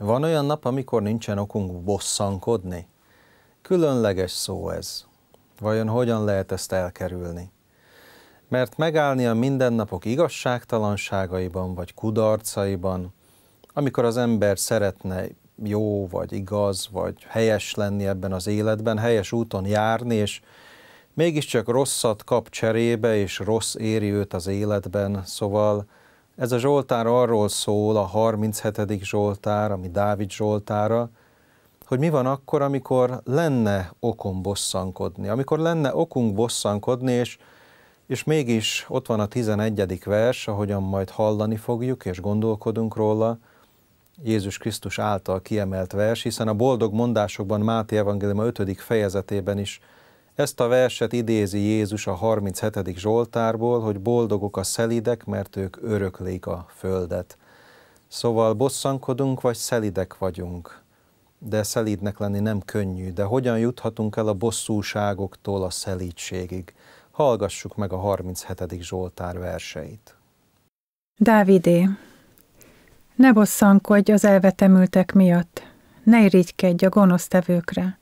Van olyan nap, amikor nincsen okunk bosszankodni? Különleges szó ez. Vajon hogyan lehet ezt elkerülni? Mert megállni a mindennapok igazságtalanságaiban vagy kudarcaiban, amikor az ember szeretne jó vagy igaz vagy helyes lenni ebben az életben, helyes úton járni, és mégiscsak rosszat kap cserébe, és rossz éri őt az életben, szóval ez a Zsoltár arról szól, a 37. Zsoltár, ami Dávid Zsoltára, hogy mi van akkor, amikor lenne okom bosszankodni, amikor lenne okunk bosszankodni, és, és mégis ott van a 11. vers, ahogyan majd hallani fogjuk, és gondolkodunk róla, Jézus Krisztus által kiemelt vers, hiszen a boldog mondásokban Máté Evangélium 5. fejezetében is ezt a verset idézi Jézus a 37. Zsoltárból, hogy boldogok a szelidek, mert ők öröklik a földet. Szóval bosszankodunk, vagy szelidek vagyunk. De szelídnek lenni nem könnyű, de hogyan juthatunk el a bosszúságoktól a szelítségig? Hallgassuk meg a 37. Zsoltár verseit. Dávidé, ne bosszankodj az elvetemültek miatt, ne irigykedj a gonosztevőkre,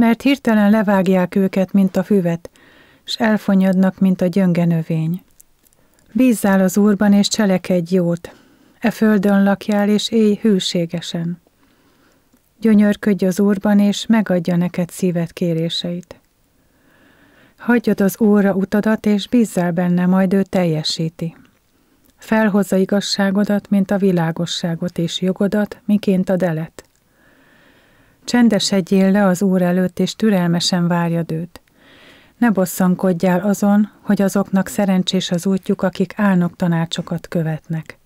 mert hirtelen levágják őket, mint a füvet, s elfonyadnak, mint a gyönge növény. Bízzál az Úrban, és cselekedj jót, e földön lakjál, és élj hűségesen. Gyönyörködj az Úrban, és megadja neked szíved kéréseit. Hagyjad az Úrra utadat, és bízzál benne, majd ő teljesíti. Felhozza igazságodat, mint a világosságot, és jogodat, miként a delet. Csendesedjél le az Úr előtt, és türelmesen várjad őt. Ne bosszankodjál azon, hogy azoknak szerencsés az útjuk, akik álnok tanácsokat követnek.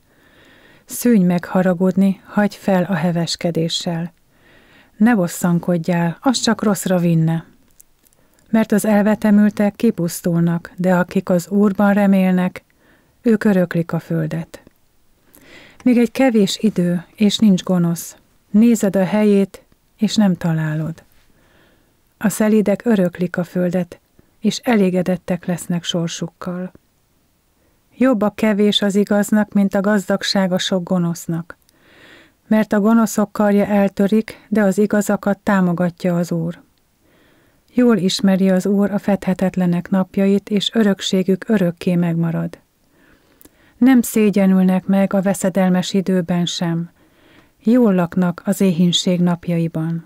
Szűnj meg haragudni, hagyj fel a heveskedéssel. Ne bosszankodjál, az csak rosszra vinne. Mert az elvetemültek kipusztulnak, de akik az Úrban remélnek, ők öröklik a földet. Még egy kevés idő, és nincs gonosz. Nézed a helyét, és nem találod. A szelídek öröklik a földet, és elégedettek lesznek sorsukkal. Jobb a kevés az igaznak, mint a gazdagság a sok gonosznak. Mert a gonoszok karja eltörik, de az igazakat támogatja az Úr. Jól ismeri az Úr a fedhetetlenek napjait, és örökségük örökké megmarad. Nem szégyenülnek meg a veszedelmes időben sem. Jól laknak az éhínség napjaiban.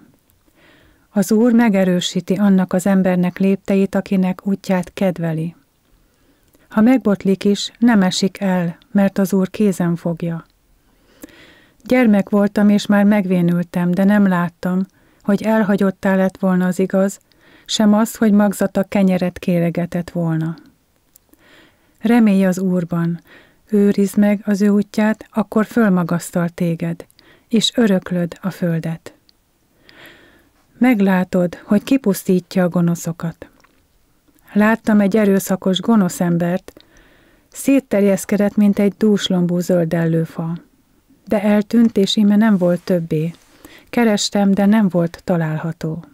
Az Úr megerősíti annak az embernek lépteit, akinek útját kedveli. Ha megbotlik is, nem esik el, mert az Úr kézen fogja. Gyermek voltam, és már megvénültem, de nem láttam, hogy elhagyottá lett volna az igaz, sem az, hogy magzata kenyeret kéregetett volna. Remélj az Úrban, őrizd meg az ő útját, akkor fölmagasztal téged és öröklöd a földet. Meglátod, hogy kipusztítja a gonoszokat. Láttam egy erőszakos gonosz embert, szétterjeszkedett, mint egy dúslombú zöldellőfa. De eltűnt, és íme nem volt többé. Kerestem, de nem volt található.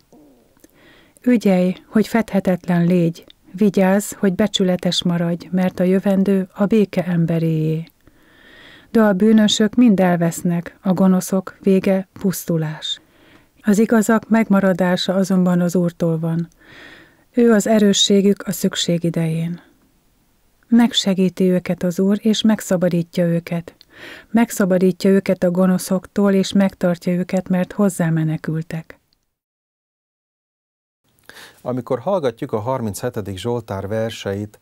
Ügyelj, hogy fedhetetlen légy, vigyázz, hogy becsületes maradj, mert a jövendő a béke emberéjé de a bűnösök mind elvesznek, a gonoszok vége pusztulás. Az igazak megmaradása azonban az Úrtól van. Ő az erősségük a szükség idején. Megsegíti őket az Úr, és megszabadítja őket. Megszabadítja őket a gonoszoktól, és megtartja őket, mert hozzá menekültek. Amikor hallgatjuk a 37. Zsoltár verseit,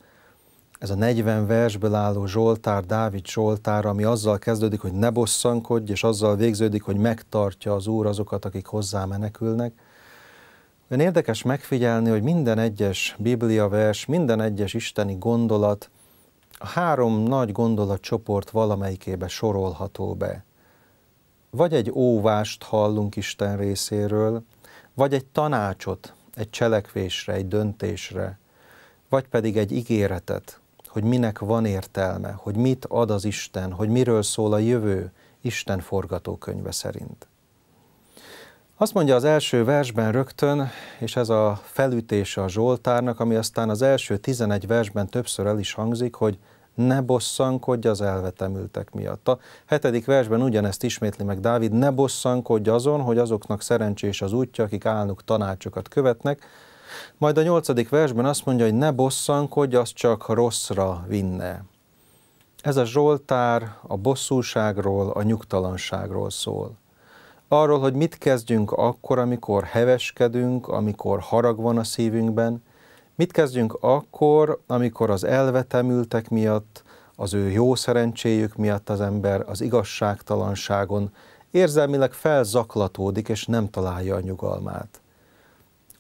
ez a 40 versből álló Zsoltár, Dávid Zsoltár, ami azzal kezdődik, hogy ne bosszankodj, és azzal végződik, hogy megtartja az Úr azokat, akik hozzá menekülnek. Ön érdekes megfigyelni, hogy minden egyes Biblia vers, minden egyes isteni gondolat, a három nagy gondolatcsoport valamelyikébe sorolható be. Vagy egy óvást hallunk Isten részéről, vagy egy tanácsot egy cselekvésre, egy döntésre, vagy pedig egy ígéretet, hogy minek van értelme, hogy mit ad az Isten, hogy miről szól a jövő Isten forgatókönyve szerint. Azt mondja az első versben rögtön, és ez a felütése a Zsoltárnak, ami aztán az első 11 versben többször el is hangzik, hogy ne bosszankodj az elvetemültek miatt. A hetedik versben ugyanezt ismétli meg Dávid, ne bosszankodj azon, hogy azoknak szerencsés az útja, akik állnak tanácsokat követnek, majd a nyolcadik versben azt mondja, hogy ne bosszankodj, az csak rosszra vinne. Ez a Zsoltár a bosszúságról, a nyugtalanságról szól. Arról, hogy mit kezdjünk akkor, amikor heveskedünk, amikor harag van a szívünkben, mit kezdjünk akkor, amikor az elvetemültek miatt, az ő jó szerencséjük miatt az ember az igazságtalanságon érzelmileg felzaklatódik és nem találja a nyugalmát.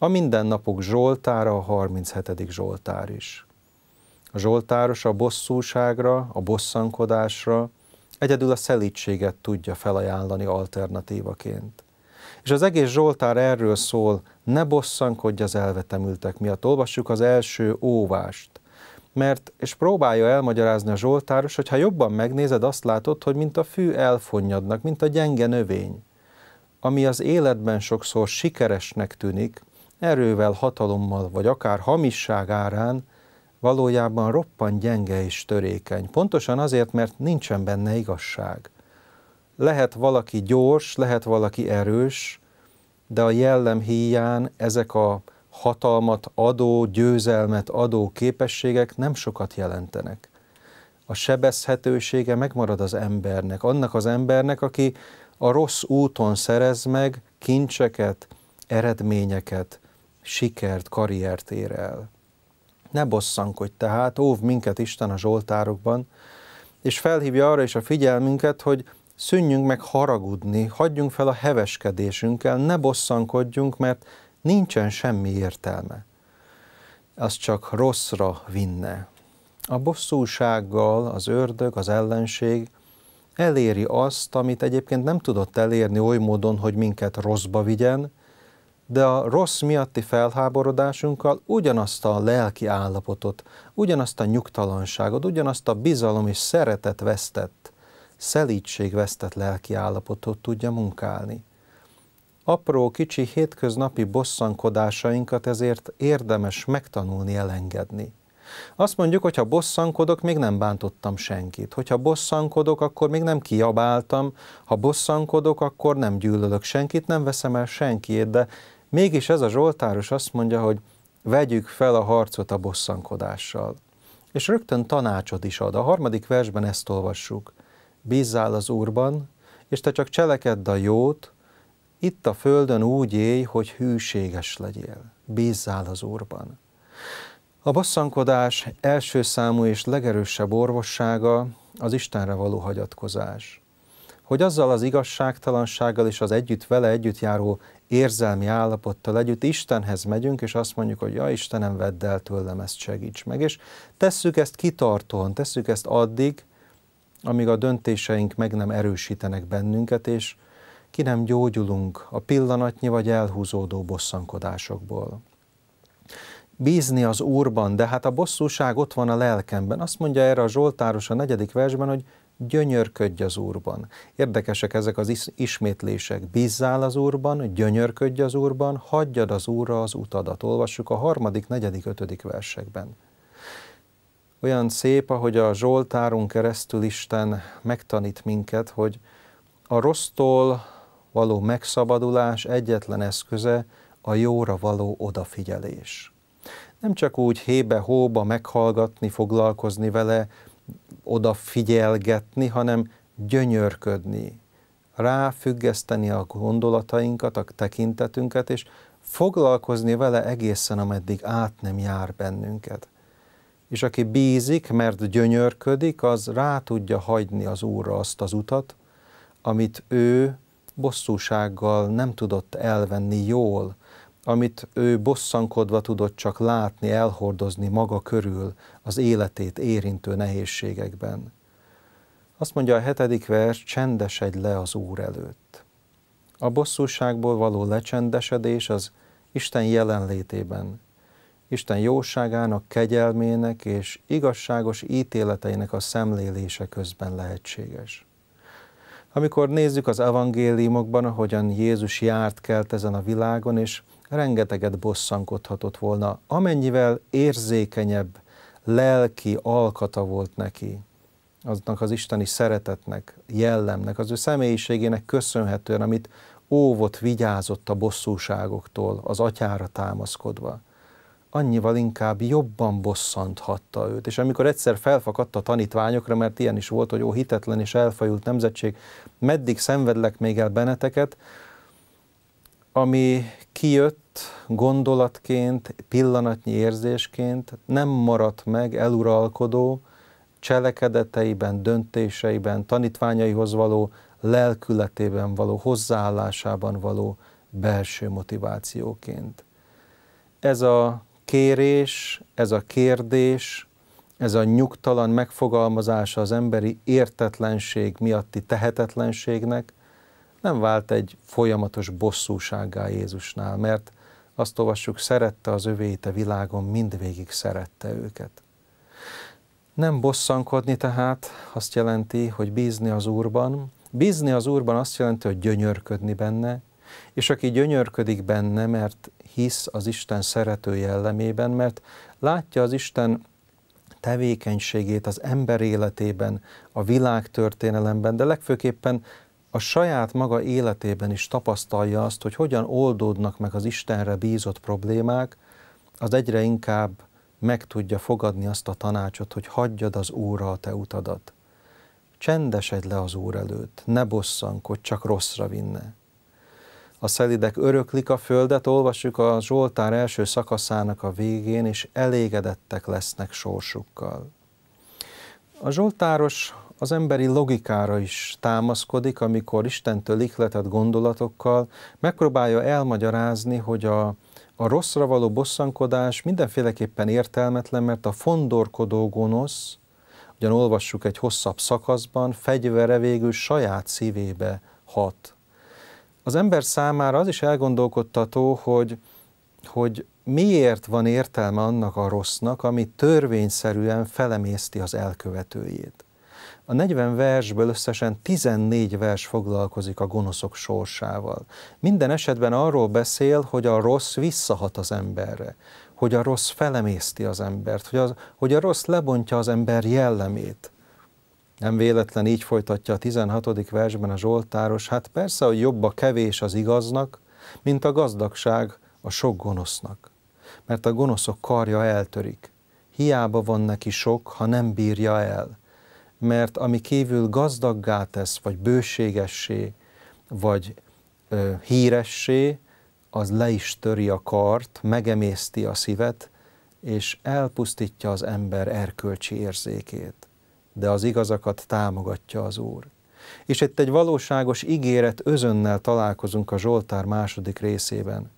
A mindennapok Zsoltára a 37. Zsoltár is. A Zsoltáros a bosszúságra, a bosszankodásra, egyedül a szelítséget tudja felajánlani alternatívaként. És az egész Zsoltár erről szól, ne bosszankodj az elvetemültek miatt. Olvassuk az első óvást. Mert, és próbálja elmagyarázni a Zsoltáros, hogy ha jobban megnézed, azt látod, hogy mint a fű elfonnyadnak, mint a gyenge növény. Ami az életben sokszor sikeresnek tűnik, erővel, hatalommal, vagy akár hamisság árán valójában roppant gyenge és törékeny. Pontosan azért, mert nincsen benne igazság. Lehet valaki gyors, lehet valaki erős, de a jellem híján ezek a hatalmat adó, győzelmet adó képességek nem sokat jelentenek. A sebezhetősége megmarad az embernek, annak az embernek, aki a rossz úton szerez meg kincseket, eredményeket, sikert, karriert ér el. Ne bosszankodj tehát, óv minket Isten a Zsoltárokban, és felhívja arra is a figyelmünket, hogy szűnjünk meg haragudni, hagyjunk fel a heveskedésünkkel, ne bosszankodjunk, mert nincsen semmi értelme. Az csak rosszra vinne. A bosszúsággal az ördög, az ellenség eléri azt, amit egyébként nem tudott elérni oly módon, hogy minket rosszba vigyen, de a rossz miatti felháborodásunkkal ugyanazt a lelki állapotot, ugyanazt a nyugtalanságot, ugyanazt a bizalom és szeretet vesztett, szelítség vesztett lelki állapotot tudja munkálni. Apró, kicsi, hétköznapi bosszankodásainkat ezért érdemes megtanulni elengedni. Azt mondjuk, hogy ha bosszankodok, még nem bántottam senkit. Hogyha bosszankodok, akkor még nem kiabáltam. Ha bosszankodok, akkor nem gyűlölök senkit, nem veszem el senkit, de Mégis ez a Zsoltáros azt mondja, hogy vegyük fel a harcot a bosszankodással. És rögtön tanácsot is ad. A harmadik versben ezt olvassuk. Bízzál az Úrban, és te csak cselekedd a jót, itt a földön úgy élj, hogy hűséges legyél. Bízzál az Úrban. A bosszankodás első számú és legerősebb orvossága az Istenre való hagyatkozás hogy azzal az igazságtalansággal és az együtt vele együtt járó érzelmi állapottal együtt Istenhez megyünk, és azt mondjuk, hogy ja Istenem, vedd el tőlem, ezt segíts meg. És tesszük ezt kitartóan, tesszük ezt addig, amíg a döntéseink meg nem erősítenek bennünket, és ki nem gyógyulunk a pillanatnyi vagy elhúzódó bosszankodásokból. Bízni az Úrban, de hát a bosszúság ott van a lelkemben. Azt mondja erre a Zsoltáros a negyedik versben, hogy gyönyörködj az Úrban. Érdekesek ezek az ismétlések. Bízzál az Úrban, gyönyörködj az Úrban, hagyjad az Úrra az utadat. Olvassuk a harmadik, negyedik, ötödik versekben. Olyan szép, ahogy a Zsoltárunk keresztül Isten megtanít minket, hogy a rossztól való megszabadulás egyetlen eszköze a jóra való odafigyelés. Nem csak úgy hébe-hóba meghallgatni, foglalkozni vele, odafigyelgetni, hanem gyönyörködni, ráfüggeszteni a gondolatainkat, a tekintetünket, és foglalkozni vele egészen, ameddig át nem jár bennünket. És aki bízik, mert gyönyörködik, az rá tudja hagyni az Úrra azt az utat, amit ő bosszúsággal nem tudott elvenni jól, amit ő bosszankodva tudott csak látni, elhordozni maga körül az életét érintő nehézségekben. Azt mondja a hetedik vers, csendesedj le az Úr előtt. A bosszúságból való lecsendesedés az Isten jelenlétében, Isten jóságának, kegyelmének és igazságos ítéleteinek a szemlélése közben lehetséges. Amikor nézzük az evangéliumokban, ahogyan Jézus járt kelt ezen a világon, és rengeteget bosszankodhatott volna, amennyivel érzékenyebb lelki alkata volt neki, aznak az isteni szeretetnek, jellemnek, az ő személyiségének köszönhetően, amit óvott, vigyázott a bosszúságoktól, az atyára támaszkodva. Annyival inkább jobban bosszanthatta őt. És amikor egyszer felfakadt a tanítványokra, mert ilyen is volt, hogy ó, hitetlen és elfajult nemzetség, meddig szenvedlek még el benneteket, ami kijött, maradt gondolatként, pillanatnyi érzésként, nem maradt meg eluralkodó cselekedeteiben, döntéseiben, tanítványaihoz való lelkületében való, hozzáállásában való belső motivációként. Ez a kérés, ez a kérdés, ez a nyugtalan megfogalmazása az emberi értetlenség miatti tehetetlenségnek nem vált egy folyamatos bosszúsággá Jézusnál, mert azt olvassuk, szerette az övéit a világon, mindvégig szerette őket. Nem bosszankodni tehát azt jelenti, hogy bízni az Úrban. Bízni az Úrban azt jelenti, hogy gyönyörködni benne, és aki gyönyörködik benne, mert hisz az Isten szerető jellemében, mert látja az Isten tevékenységét az ember életében, a világ történelemben, de legfőképpen a saját maga életében is tapasztalja azt, hogy hogyan oldódnak meg az Istenre bízott problémák, az egyre inkább meg tudja fogadni azt a tanácsot, hogy hagyjad az Úrra a te utadat. Csendesedj le az Úr előtt, ne bosszankodj, csak rosszra vinne. A szelidek öröklik a földet, olvassuk a Zsoltár első szakaszának a végén, és elégedettek lesznek sorsukkal. A Zsoltáros az emberi logikára is támaszkodik, amikor Istentől ihletett gondolatokkal megpróbálja elmagyarázni, hogy a, a rosszra való bosszankodás mindenféleképpen értelmetlen, mert a fondorkodó gonosz, ugyan olvassuk egy hosszabb szakaszban, fegyvere végül saját szívébe hat. Az ember számára az is elgondolkodtató, hogy, hogy miért van értelme annak a rossznak, ami törvényszerűen felemészti az elkövetőjét. A 40 versből összesen 14 vers foglalkozik a gonoszok sorsával. Minden esetben arról beszél, hogy a rossz visszahat az emberre, hogy a rossz felemészti az embert, hogy, az, hogy a rossz lebontja az ember jellemét. Nem véletlen így folytatja a 16. versben a Zsoltáros, hát persze, hogy jobb a kevés az igaznak, mint a gazdagság a sok gonosznak. Mert a gonoszok karja eltörik. Hiába van neki sok, ha nem bírja el mert ami kívül gazdaggá tesz, vagy bőségessé, vagy ö, híressé, az le is töri a kart, megemészti a szívet, és elpusztítja az ember erkölcsi érzékét. De az igazakat támogatja az Úr. És itt egy valóságos ígéret özönnel találkozunk a Zsoltár második részében –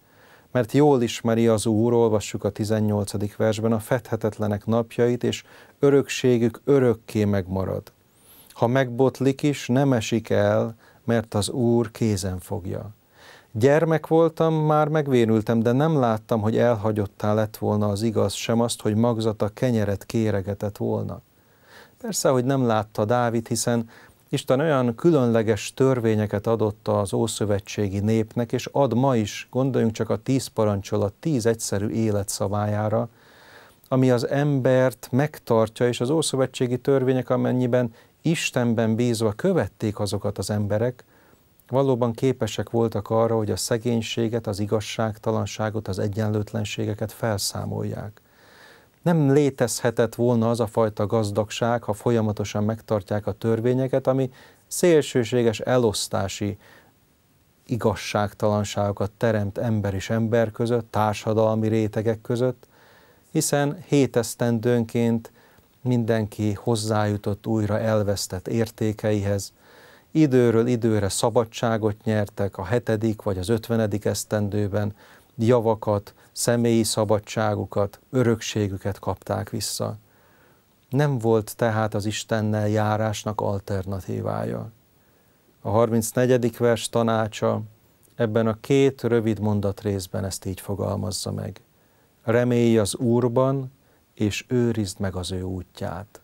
mert jól ismeri az Úr, olvassuk a 18. versben, a fethetetlenek napjait, és örökségük örökké megmarad. Ha megbotlik is, nem esik el, mert az Úr kézen fogja. Gyermek voltam, már megvénültem, de nem láttam, hogy elhagyottá lett volna az igaz, sem azt, hogy magzata kenyeret kéregetett volna. Persze, hogy nem látta Dávid, hiszen Isten olyan különleges törvényeket adott az Ószövetségi népnek, és ad ma is, gondoljunk csak a tíz parancsolat, tíz egyszerű életszabályára, ami az embert megtartja, és az Ószövetségi törvények, amennyiben Istenben bízva követték azokat az emberek, valóban képesek voltak arra, hogy a szegénységet, az igazságtalanságot, az egyenlőtlenségeket felszámolják nem létezhetett volna az a fajta gazdagság, ha folyamatosan megtartják a törvényeket, ami szélsőséges elosztási igazságtalanságokat teremt ember és ember között, társadalmi rétegek között, hiszen hétesztendőnként mindenki hozzájutott újra elvesztett értékeihez, időről időre szabadságot nyertek a hetedik vagy az ötvenedik esztendőben, javakat, személyi szabadságukat, örökségüket kapták vissza. Nem volt tehát az Istennel járásnak alternatívája. A 34. vers tanácsa ebben a két rövid mondat részben ezt így fogalmazza meg. Remélj az Úrban, és őrizd meg az ő útját.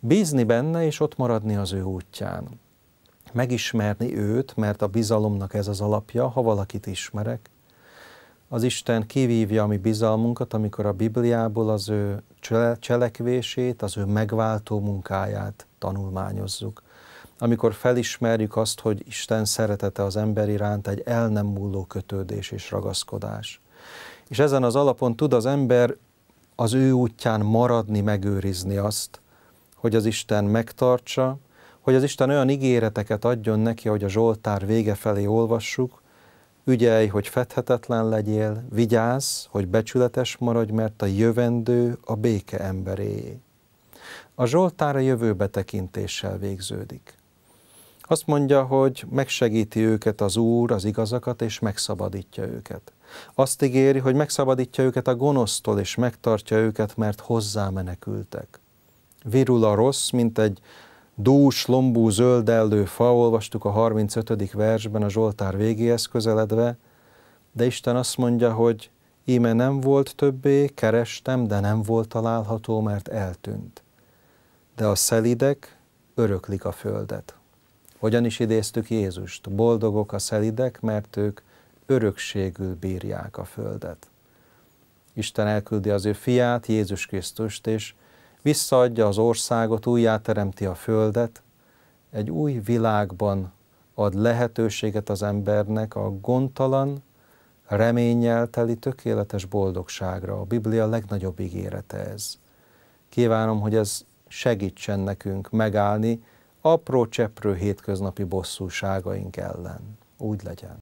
Bízni benne, és ott maradni az ő útján. Megismerni őt, mert a bizalomnak ez az alapja, ha valakit ismerek, az Isten kivívja a mi bizalmunkat, amikor a Bibliából az ő cselekvését, az ő megváltó munkáját tanulmányozzuk. Amikor felismerjük azt, hogy Isten szeretete az ember iránt egy el nem múló kötődés és ragaszkodás. És ezen az alapon tud az ember az ő útján maradni, megőrizni azt, hogy az Isten megtartsa, hogy az Isten olyan ígéreteket adjon neki, hogy a Zsoltár vége felé olvassuk, ügyelj, hogy fethetetlen legyél, vigyázz, hogy becsületes maradj, mert a jövendő a béke emberéé. A Zsoltár a jövő betekintéssel végződik. Azt mondja, hogy megsegíti őket az Úr, az igazakat, és megszabadítja őket. Azt ígéri, hogy megszabadítja őket a gonosztól, és megtartja őket, mert hozzá menekültek. Virul a rossz, mint egy dús, lombú, zöldellő fa, olvastuk a 35. versben a Zsoltár végéhez közeledve, de Isten azt mondja, hogy íme nem volt többé, kerestem, de nem volt található, mert eltűnt. De a szelidek öröklik a földet. Hogyan is idéztük Jézust? Boldogok a szelidek, mert ők örökségül bírják a földet. Isten elküldi az ő fiát, Jézus Krisztust, és visszaadja az országot, újjáteremti a földet, egy új világban ad lehetőséget az embernek a gondtalan, reménnyel teli tökéletes boldogságra. A Biblia legnagyobb ígérete ez. Kívánom, hogy ez segítsen nekünk megállni apró cseprő hétköznapi bosszúságaink ellen. Úgy legyen.